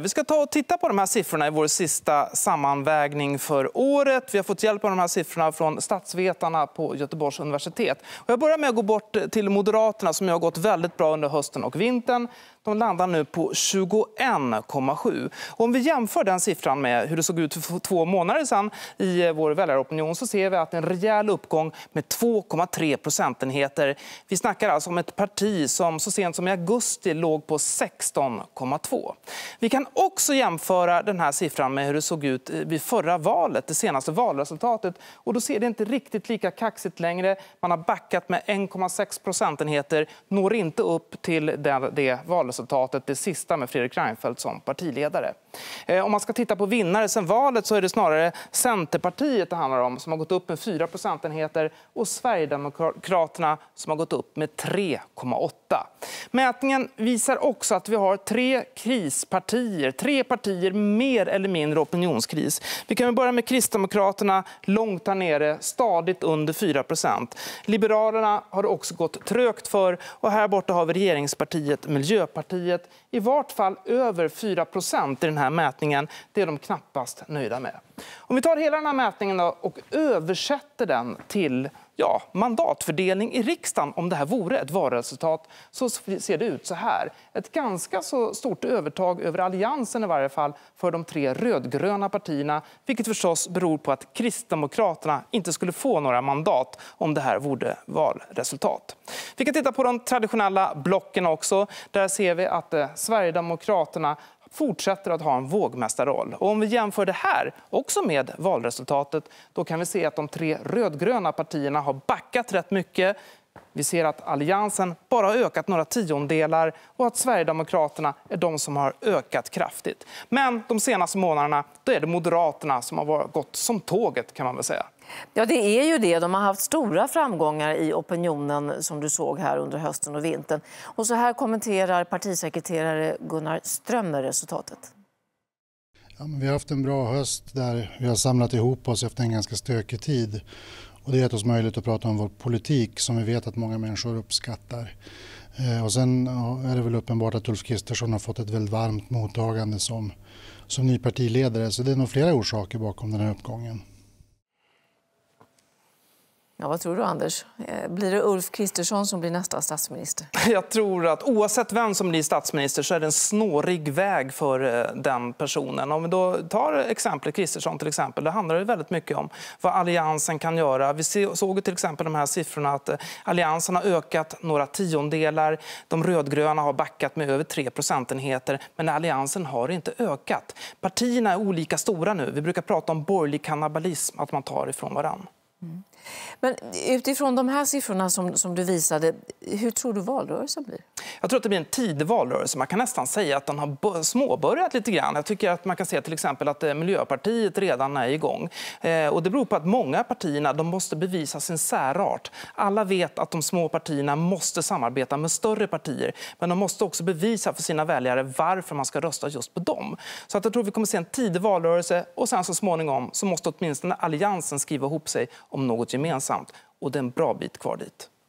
Vi ska ta och titta på de här siffrorna i vår sista sammanvägning för året. Vi har fått hjälp av de här siffrorna från statsvetarna på Göteborgs universitet. jag börjar med att gå bort till Moderaterna som har gått väldigt bra under hösten och vintern. De landar nu på 21,7. Om vi jämför den siffran med hur det såg ut för två månader sedan i vår väljaropinion så ser vi att en rejäl uppgång med 2,3 procentenheter. Vi snackar alltså om ett parti som så sent som i augusti låg på 16,2 kan också jämföra den här siffran med hur det såg ut eh, vid förra valet, det senaste valresultatet. Och då ser det inte riktigt lika kaxigt längre. Man har backat med 1,6 procentenheter, når inte upp till det, det valresultatet, det sista med Fredrik Reinfeldt som partiledare. Eh, om man ska titta på vinnare sen valet så är det snarare Centerpartiet det handlar om som har gått upp med 4 procentenheter och Sverigedemokraterna som har gått upp med 3,8. Mätningen visar också att vi har tre krispartier, tre partier mer eller mindre opinionskris. Vi kan börja med Kristdemokraterna, långt där nere, stadigt under 4 Liberalerna har det också gått trögt för och här borta har vi regeringspartiet Miljöpartiet, i vart fall över 4 i den här mätningen. Det är de knappast nöjda med. Om vi tar hela den här mätningen och översätter den till ja, mandatfördelning i riksdagen om det här vore ett valresultat så ser det ut så här. Ett ganska så stort övertag över alliansen i varje fall för de tre rödgröna partierna vilket förstås beror på att Kristdemokraterna inte skulle få några mandat om det här vore valresultat. Vi kan titta på de traditionella blocken också. Där ser vi att eh, Sverigedemokraterna fortsätter att ha en vågmästarroll. Och om vi jämför det här också med valresultatet då kan vi se att de tre rödgröna partierna har backat rätt mycket. Vi ser att Alliansen bara har ökat några tiondelar och att Sverigedemokraterna är de som har ökat kraftigt. Men de senaste månaderna då är det Moderaterna som har gått som tåget. kan man väl säga. Ja, det är ju det. De har haft stora framgångar i opinionen som du såg här under hösten och vintern. Och så här kommenterar partisekreterare Gunnar Strömmer resultatet. Ja, vi har haft en bra höst där vi har samlat ihop oss efter en ganska stökig tid. Och det har gett oss möjlighet att prata om vår politik som vi vet att många människor uppskattar. Eh, och sen är det väl uppenbart att Ulf Kristersson har fått ett väldigt varmt mottagande som, som ny partiledare. Så det är nog flera orsaker bakom den här uppgången. Ja, vad tror du, Anders? Eh, blir det Ulf Kristersson som blir nästa statsminister? Jag tror att oavsett vem som blir statsminister så är det en snårig väg för eh, den personen. Om vi då tar exemplet Kristersson till exempel, det handlar det väldigt mycket om vad Alliansen kan göra. Vi såg till exempel de här siffrorna att eh, Alliansen har ökat några tiondelar. De rödgröna har backat med över 3 procentenheter, men Alliansen har inte ökat. Partierna är olika stora nu. Vi brukar prata om borgerlig kannibalism, att man tar ifrån varandra. Mm. Men utifrån de här siffrorna som, som du visade, hur tror du valrörelsen blir? Jag tror att det blir en tidig valrörelse. Man kan nästan säga att den har småbörjat lite grann. Jag tycker att man kan se till exempel att eh, Miljöpartiet redan är igång. Eh, och det beror på att många partierna de måste bevisa sin särart. Alla vet att de små partierna måste samarbeta med större partier. Men de måste också bevisa för sina väljare varför man ska rösta just på dem. Så att jag tror att vi kommer se en tidig valrörelse och sen så småningom så måste åtminstone Alliansen skriva ihop sig om något gemensamt. Och det är en bra bit kvar dit.